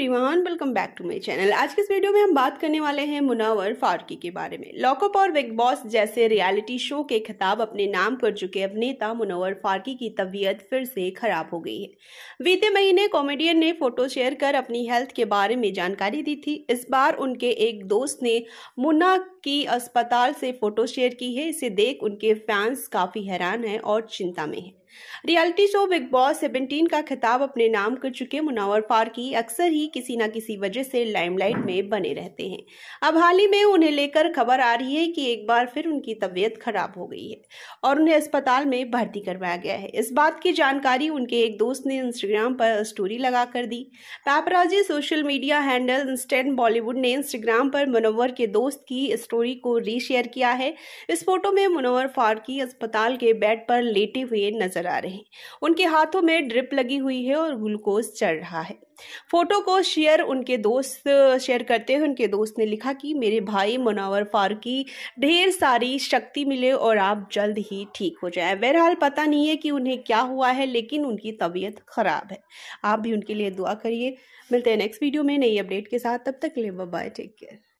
everyone welcome back to my channel आज के इस वीडियो में हम बात करने वाले हैं मुनावर फारूकी के बारे में लॉकअप और बिग बॉस जैसे रियलिटी शो के खिताब अपने नाम कर चुके अभिनेता मुनावर फारूकी की तबीयत फिर से खराब हो गई है बीते महीने कॉमेडियन ने फोटो शेयर कर अपनी हेल्थ के बारे में जानकारी दी थी इस बार उनके एक दोस्त ने मुन्ना की अस्पताल से फोटो शेयर की है इसे देख उनके फैंस काफी हैरान है और चिंता में है reality show Bigg Boss seventeen का खिताब अपने नाम कर चुके मुनावर फारकी अक्सर ही किसी न किसी वजह से लाइमलाइट में बने रहते हैं अब हाल ही में उन्हें लेकर खबर आ रही है कि एक बार फिर उनकी तबीयत खराब हो गई है और उन्हें अस्पताल में भर्ती करवाया गया है इस बात की जानकारी उनके एक दोस्त ने इंस्टाग्राम पर स्टोरी लगा कर दी paparazzi social media handle instant Bollywood ने इंस्टाग्राम पर मनोवर के दोस्त की स्टोरी को रीशेयर किया है इस फोटो में मनोवर फारकी अस्पताल के बेड पर लेटे हुए नजर नजर आ रहे हैं उनके हाथों में ड्रिप लगी हुई है और ग्लूकोज चढ़ रहा है फोटो को शेयर उनके दोस्त शेयर करते हुए उनके दोस्त ने लिखा कि मेरे भाई मुनावर फारूकी ढेर सारी शक्ति मिले और आप जल्द ही ठीक हो जाए बहरहाल पता नहीं है कि उन्हें क्या हुआ है लेकिन उनकी तबीयत खराब है आप भी उनके लिए दुआ करिए मिलते हैं नेक्स्ट वीडियो में नई अपडेट के साथ तब तक ले बाय टेक केयर